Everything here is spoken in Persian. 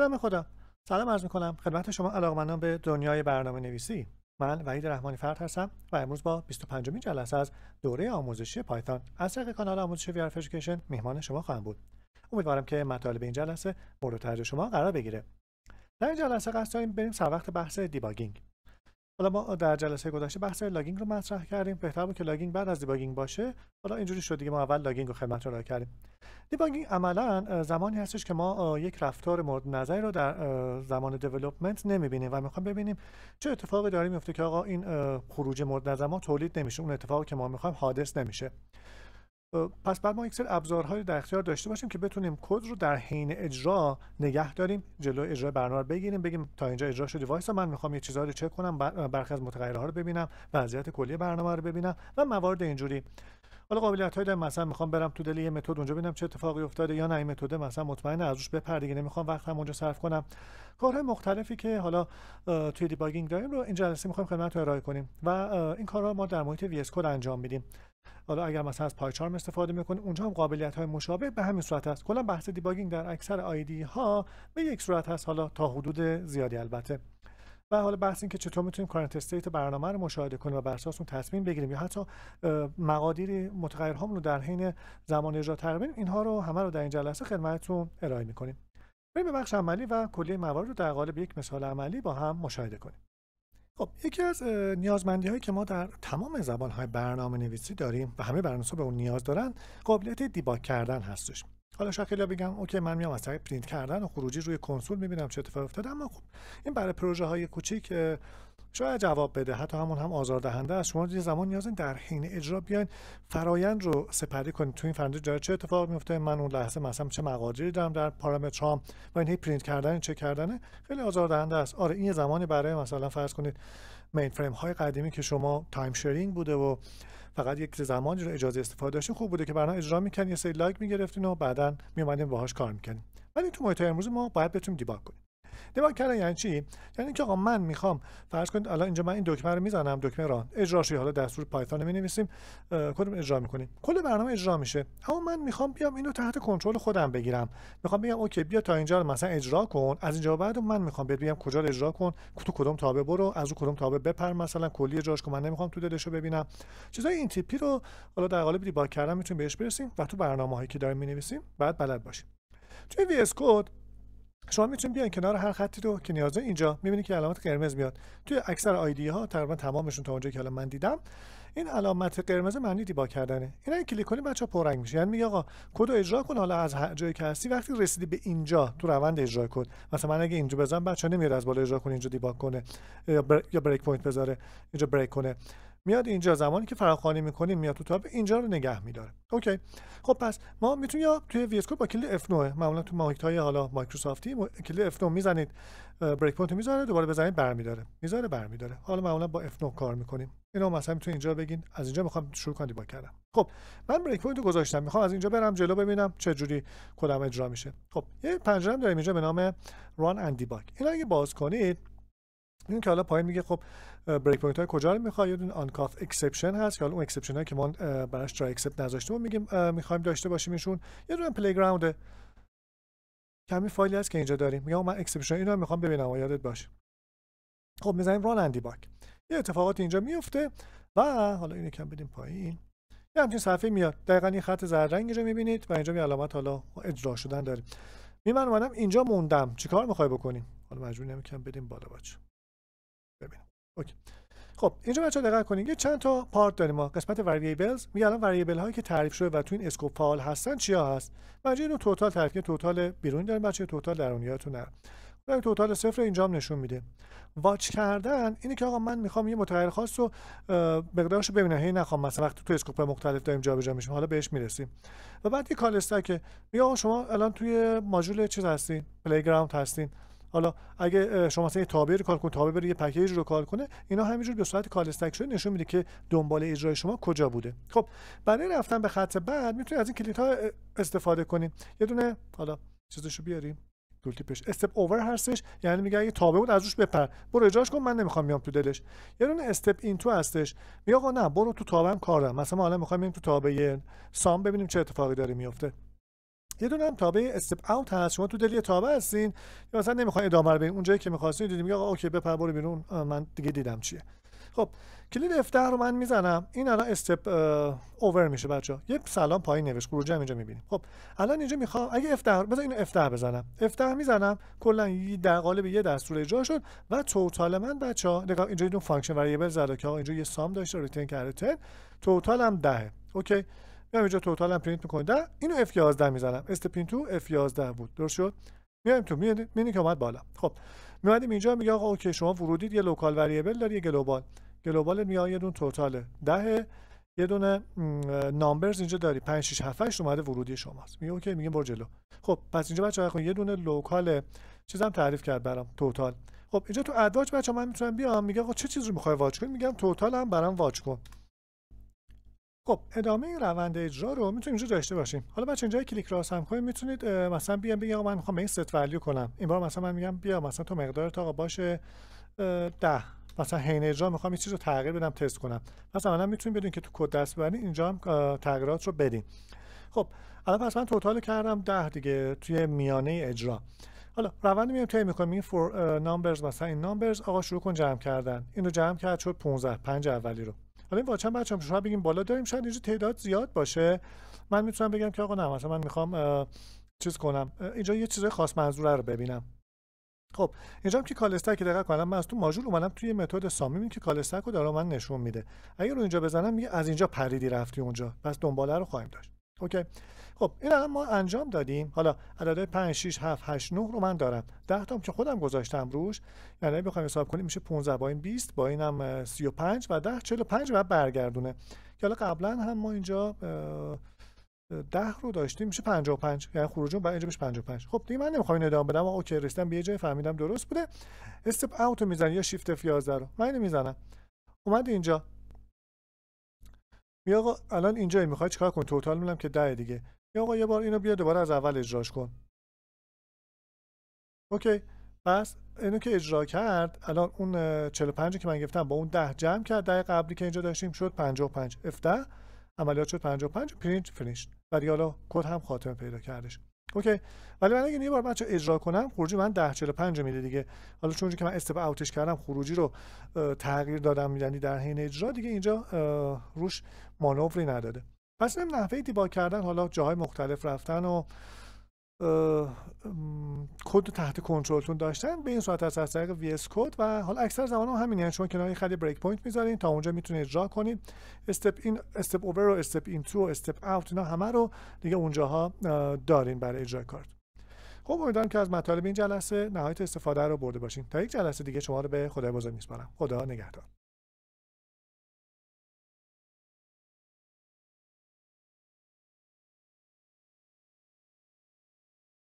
سلام خدا سلام عرض میکنم خدمت شما علاقمندان به دنیای برنامه نویسی من وحید رحمانی فرد هستم و امروز با 25 جلسه از دوره آموزشی پایتون از طریق کانال آموزش ویار میهمان مهمان شما خواهم بود امیدوارم که مطالب این جلسه مورد توجه شما قرار بگیره در این جلسه قصد داریم بریم سر وقت بحث دیباگینگ حالا ما در جلسه گذشته بحث لاگینگ رو مطرح کردیم بهتر بود که لاگینگ بعد از دیباگینگ باشه حالا اینجوری شد دیگه ما اول لاگینگ رو خدمت رو کردیم دیباگینگ عملا زمانی هستش که ما یک رفتار مورد نظری رو در زمان دیولپمنت نمیبینیم و میخوام ببینیم چه اتفاقی داره میفته که آقا این خروج مورد نظر ما تولید نمیشه اون اتفاقی که ما میخوایم حادث نمیشه پس بعد ما یک سری ابزارهای در اختیار داشته باشیم که بتونیم کد رو در حین اجرا نگه داریم جلو اجرا برنامه رو بگیریم بگیم تا اینجا اجرا شده وایسا من میخوام یه چیزهایی رو چک کنم برخی از متغیرها رو ببینم وضعیت کلی برنامه رو ببینم و موارد اینجوری حالا قابلیت های دارم مثلا میخوام برم تو دل یه متد اونجا ببینم چه اتفاقی افتاده یا نه این متد مثلا مطمئن از روش بپر دیگه نمیخوام وقتم اونجا صرف کنم کارهای مختلفی که حالا توی دیباگینگ داریم رو این جلسه میخوام خدمتتون ارائه کنیم و این کارها ما در محیط وی اس کد انجام میدیم حالا اگر مثلا از پایچارم استفاده میکنه اونجا هم قابلیت های مشابه به همین صورت هست کلا بحث دیباگینگ در اکثر آیدی ها به یک صورت هست حالا تا حدود زیادی البته و حالا بحث این که چطور میتونیم کارنت استیت برنامه رو مشاهده کنیم و بر اساس اون تصمیم بگیریم یا حتی مقادیر متغیرهامون رو در حین زمان اجرا ترمیم اینها رو همه رو در این جلسه خدمتتون ارائه میکنیم بریم به بخش عملی و کلیه موارد رو در قالب یک مثال عملی با هم مشاهده کنیم خب یکی از نیازمندی هایی که ما در تمام زبان های برنامه نویسی داریم و همه برنامه به اون نیاز دارن قابلیت دیباک کردن هستش حالا شاید خیلی بگم اوکی من میام از طریق پرینت کردن و خروجی روی کنسول میبینم چه اتفاق افتاده اما خب این برای پروژه های کوچیک شاید جواب بده حتی همون هم آزاردهنده است شما یه زمان نیازین در حین اجرا بیاین فرایند رو سپری کنید تو این فرنده جای چه اتفاق میفته من اون لحظه مثلا چه مقادیری دارم در پارامترام و این هی پرینت کردن چه کردنه خیلی آزاردهنده است آره این زمانی برای مثلا فرض کنید مین فریم های قدیمی که شما تایم شیرینگ بوده و فقط یک زمانی رو اجازه استفاده داشتین خوب بوده که برنامه اجرا میکنین یه سری لایک میگرفتین و بعدا میومدین باهاش کار میکنین ولی تو محیط امروز ما باید بتونیم دیباگ کنیم دباگ کردن یعنی چی یعنی که آقا من میخوام فرض کنید الان اینجا من این دکمه رو میزنم دکمه ران اجراش حالا دستور پایتون می نویسیم کدوم اجرا میکنیم کل برنامه اجرا میشه اما من میخوام بیام اینو تحت کنترل خودم بگیرم میخوام بگم اوکی بیا تا اینجا رو مثلا اجرا کن از اینجا بعد من میخوام بهت بگم کجا اجرا کن تو کدوم تابه برو از اون کدوم تابه بپر مثلا کلی اجراش کن من نمیخوام تو دلش رو ببینم چیزای این تیپی رو حالا در قالب دیباگ کردن میتونیم بهش برسیم و تو برنامه‌هایی که داریم نویسیم بعد بلد باشیم توی اس کد شما میتونید بیان کنار هر خطی رو که نیازه اینجا میبینید که علامت قرمز میاد توی اکثر آیدی ها تقریبا تمامشون تا اونجا که الان من دیدم این علامت قرمز معنی دیبا کردنه اینا این کلیک کنید بچا پررنگ میشه یعنی میگه آقا کد اجرا کن حالا از هر جایی که هستی وقتی رسیدی به اینجا تو روند اجرا کن مثلا من اگه اینجا بزنم بچا نمیاد از بالا اجرا کنه اینجا دیباگ کنه یا, یا بریک پوینت بذاره اینجا بریک کنه میاد اینجا زمانی که فراخوانی میکنیم میاد تو تاب اینجا رو نگه میداره اوکی خب پس ما میتونیم یا توی وی با کلید F9 معمولا تو ماهیت های حالا مایکروسافتی کلی F9 میزنید بریک پوینت میذاره دوباره بزنید برمیداره میذاره برمیداره حالا معمولا با F9 کار میکنیم اینو مثلا میتونید اینجا بگین از اینجا میخوام شروع کنم دیباگ کردم خب من بریک پوینت رو گذاشتم میخوام از اینجا برم جلو ببینم چه جوری کدم اجرا میشه خب یه پنجره داریم اینجا به نام ران اند دیباگ اینو اگه باز کنید این که حالا پایین میگه خب بریک پوینت های کجا رو میخوای یه دون آنکاف اکسپشن هست که حالا اون اکسپشن هایی که ما براش ترای اکسپت نذاشتیم و میگیم میخوایم داشته باشیم ایشون یه دونه پلی گراوند کمی فایلی هست که اینجا داریم میگم من اکسپشن اینو میخوام ببینم یادت باشه خب میذاریم ران اندی باک یه اتفاقات اینجا میفته و حالا اینو کم بدیم پایین یه همچین صفحه میاد دقیقا این خط زرد رنگی رو میبینید و اینجا می علامت حالا اجرا شدن داریم می اومدم اینجا موندم چیکار میخوای بکنیم حالا مجبور نمیکنم بدیم بالا بچه ببینم اوکی خب اینجا بچا دقت کنید یه چند تا پارت داریم ما قسمت وریبلز میگه الان وریبل هایی که تعریف شده و تو این اسکوپ فعال هستن چیا هست بچا اینو توتال تعریف توتال بیرونی داریم بچا توتال درونیاتون نه برای خب، توتال صفر هم نشون میده واچ کردن اینه که آقا من میخوام یه متغیر خاص رو مقدارش رو ببینم هی نخوام مثلا وقتی تو اسکوپ مختلف داریم جابجا میشیم حالا بهش میرسیم و بعد یه کال استک میگه آقا شما الان توی ماژول چی هستین پلی گراوند هستین حالا اگه شما مثلا یه تابع رو کال کنید تابع بره یه پکیج رو کال کنه اینا همینجور به صورت کال استک نشون میده که دنبال اجرای شما کجا بوده خب برای رفتن به خط بعد میتونید از این کلیت ها استفاده کنید یه دونه حالا چیزشو بیاریم تول تیپش استپ اوور هستش یعنی میگه اگه تابع بود از روش بپر برو اجراش کن من نمیخوام میام تو دلش یه دونه استپ این تو هستش میگه آقا نه برو تو تابعم کارم مثلا حالا میخوام تو تابع سام ببینیم چه اتفاقی داره میفته یه دونه هم تابع استپ اوت هست شما تو دل تابع هستین یا مثلا نمیخواین ادامه رو بدین اونجایی که می‌خواستین دیدیم میگه آقا اوکی بپر برو بیرون من دیگه دیدم چیه خب کلید F10 رو من میزنم این الان استپ اوور میشه بچه یه سلام پایین نوشت خروجی هم اینجا میبینیم خب الان اینجا میخوام اگه F10 بذار اینو F10 بزنم F10 میزنم کلا در قالب یه دستور اجرا شد و توتال من بچه ها نگاه اینجا یه فانکشن وریبل زده که آقا اینجا یه سام داشته ریتن کرده 10 توتال هم 10 اوکی میام اینجا توتال هم پرینت میکنید اینو F11 میزنم استپین تو F11 بود درست شد میایم تو میبینید که اومد بالا خب میومدیم اینجا میگه آقا اوکی شما ورودید یه لوکال وریبل داری یه گلوبال گلوبال میاد یه دون توتال ده یه دونه نامبرز اینجا داری 5 6 7 8 اومده ورودی شماست میگه اوکی میگه برو جلو خب پس اینجا بچه‌ها بخون یه دونه لوکال چیزام تعریف کرد برام توتال خب اینجا تو ادواج بچه‌ها من میتونم بیام میگه آقا چه چیز رو میخوای واچ کنی میگم توتال هم برام واچ کن خب ادامه این روند اجرا رو میتونیم اینجا داشته باشیم حالا بچه اینجا کلیک راست هم میتونید مثلا بیام بگم من میخوام این ست ولیو کنم این بار مثلا من میگم بیا مثلا تو مقدار تا آقا باشه 10 مثلا حین اجرا میخوام این چیز رو تغییر بدم تست کنم مثلا من میتونید بدون که تو کد دست ببرین اینجا هم تغییرات رو بدین خب الان پس من توتال کردم 10 دیگه توی میانه اجرا حالا روند میام طی میکنم این فور نامبرز مثلا این نامبرز آقا شروع کن جمع کردن اینو جمع کرد شد 15 پنج اولی رو حالا این واچن هم شما بگیم بالا داریم شاید اینجا تعداد زیاد باشه من میتونم بگم که آقا نه مثلا من میخوام چیز کنم اینجا یه چیز خاص منظور رو ببینم خب اینجا هم که کالستک که دقت کنم من از تو ماجول اومدم توی متد سامیم که کالستک رو داره من نشون میده اگر رو اینجا بزنم میگه از اینجا پریدی رفتی اونجا پس دنباله رو خواهیم داشت اوکی خب این الان ما انجام دادیم حالا عددهای 5 6 7 8 9 رو من دارم 10 تام که خودم گذاشتم روش یعنی بخوایم حساب کنیم میشه 15 با این 20 با اینم 35 و 10 45 و برگردونه که حالا قبلا هم ما اینجا 10 رو داشتیم میشه 55 یعنی خروجون بعد اینجا میشه 55 خب دیگه من نمیخوام این ادامه بدم و اوکی رسیدم به یه جای فهمیدم درست بوده استپ اوت میزنی یا شیفت 11 رو من اینو میزنم اومد اینجا یا آقا الان اینجا میخوای چیکار کنی؟ توتال میلم که ده دیگه یا آقا یه بار اینو بیا دوباره از اول اجراش کن اوکی پس اینو که اجرا کرد الان اون 45 که من گفتم با اون 10 جمع کرد ده قبلی که اینجا داشتیم شد 55 f عملیات شد 55 پرینت فینیش و دیگه حالا کد هم خاتمه پیدا کردش اوکی ولی من اگه یه بار بچه اجرا کنم خروجی من 10.45 میده دیگه حالا چون که من استپ اوتش کردم خروجی رو تغییر دادم یعنی در حین اجرا دیگه اینجا روش مانوری نداده پس نم نحوه دیبا کردن حالا جاهای مختلف رفتن و کد تحت کنترلتون داشتن به این صورت از طریق وی اس کد و حالا اکثر زمان هم همینه یعنی شما کنار خط بریک پوینت میذارین تا اونجا میتونید اجرا کنید استپ این استپ اوور و استپ این تو و استپ اوت اینا همه رو دیگه اونجاها دارین برای اجرا کارت خب امیدوارم که از مطالب این جلسه نهایت استفاده رو برده باشین تا یک جلسه دیگه شما رو به خدای بزرگ میسپارم خدا نگهدار